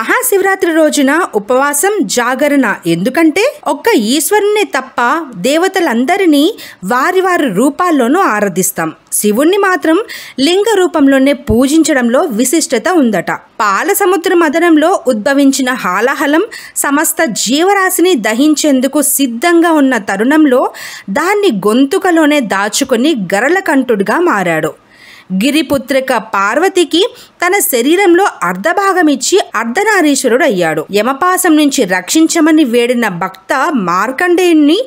మహాశివరాత్రి రోజున ఉపవాసం జాగరణ ఎందుకంటే ఒక్క ఈశ్వరుణ్ణి తప్ప దేవతలందరినీ వారి వారి రూపాల్లోనూ ఆరాధిస్తాం శివుణ్ణి మాత్రం లింగ రూపంలోనే పూజించడంలో విశిష్టత ఉందట పాల సముద్ర మదనంలో ఉద్భవించిన హాలహలం సమస్త జీవరాశిని దహించేందుకు సిద్ధంగా ఉన్న తరుణంలో దాన్ని గొంతుకలోనే దాచుకుని గరలకంఠుడిగా మారాడు గిరిపుత్రిక పార్వతికి తన శరీరంలో ఇచ్చి అర్ధనారీశ్వరుడు అయ్యాడు యమపాసం నుంచి రక్షించమని వేడిన భక్త మార్కండేయుణ్ణి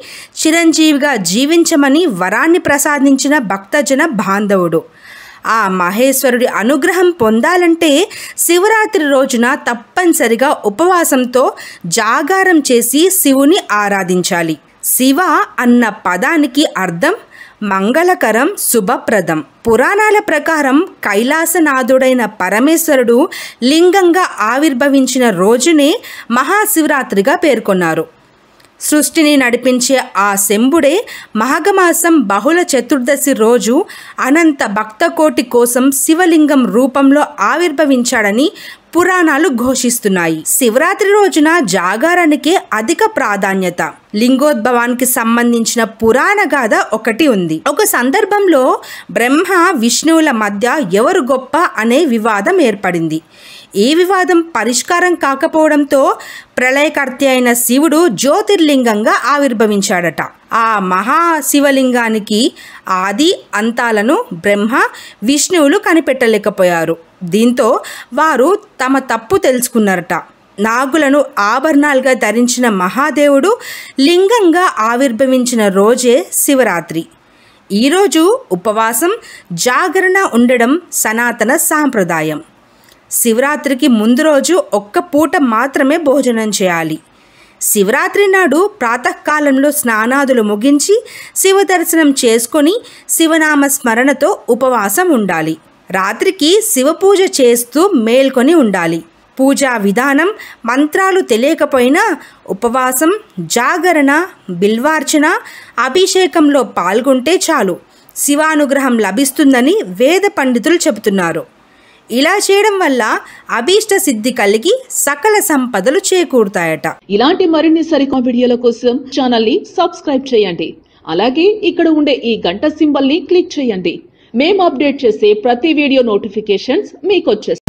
చిరంజీవిగా జీవించమని వరాన్ని ప్రసాదించిన భక్తజన బాంధవుడు ఆ మహేశ్వరుడి అనుగ్రహం పొందాలంటే శివరాత్రి రోజున తప్పనిసరిగా ఉపవాసంతో జాగారం చేసి శివుని ఆరాధించాలి శివ అన్న పదానికి అర్థం మంగళకరం శుభప్రదం పురాణాల ప్రకారం కైలాసనాథుడైన పరమేశ్వరుడు లింగంగా ఆవిర్భవించిన రోజునే మహాశివరాత్రిగా పేర్కొన్నారు సృష్టిని నడిపించే ఆ శంభుడే మాఘమాసం బహుళ చతుర్దశి రోజు అనంత భక్తకోటి కోసం శివలింగం రూపంలో ఆవిర్భవించాడని పురాణాలు ఘోషిస్తున్నాయి శివరాత్రి రోజున జాగారానికి అధిక ప్రాధాన్యత లింగోద్భవానికి సంబంధించిన పురాణ గాథ ఒకటి ఉంది ఒక సందర్భంలో బ్రహ్మ విష్ణువుల మధ్య ఎవరు గొప్ప అనే వివాదం ఏర్పడింది ఈ వివాదం పరిష్కారం కాకపోవడంతో ప్రళయకర్త అయిన శివుడు జ్యోతిర్లింగంగా ఆవిర్భవించాడట ఆ మహాశివలింగానికి ఆది అంతాలను బ్రహ్మ విష్ణువులు కనిపెట్టలేకపోయారు దీంతో వారు తమ తప్పు తెలుసుకున్నారట నాగులను ఆభరణాలుగా ధరించిన మహాదేవుడు లింగంగా ఆవిర్భవించిన రోజే శివరాత్రి ఈరోజు ఉపవాసం జాగరణ ఉండడం సనాతన సాంప్రదాయం శివరాత్రికి ముందు రోజు ఒక్క పూట మాత్రమే భోజనం చేయాలి శివరాత్రి నాడు ప్రాతకాలంలో స్నానాదులు ముగించి శివ దర్శనం చేసుకొని శివనామ స్మరణతో ఉపవాసం ఉండాలి రాత్రికి శివ పూజ చేస్తూ మేల్కొని ఉండాలి పూజా విధానం మంత్రాలు తెలియకపోయినా ఉపవాసం జాగరణ బిల్వార్చన అభిషేకంలో పాల్గొంటే చాలు శివానుగ్రహం లభిస్తుందని వేద పండితులు చెబుతున్నారు ఇలా చేయడం వల్ల అభీష్ట సిద్ధి కలిగి సకల సంపదలు చేకూరుతాయట ఇలాంటి మరిన్ని సరికొత్త వీడియోల కోసం ఛానల్ని సబ్స్క్రైబ్ చేయండి అలాగే ఇక్కడ ఉండే ఈ గంట సింబల్ని క్లిక్ చేయండి మేము అప్డేట్ చేసే ప్రతి వీడియో నోటిఫికేషన్స్ మీకు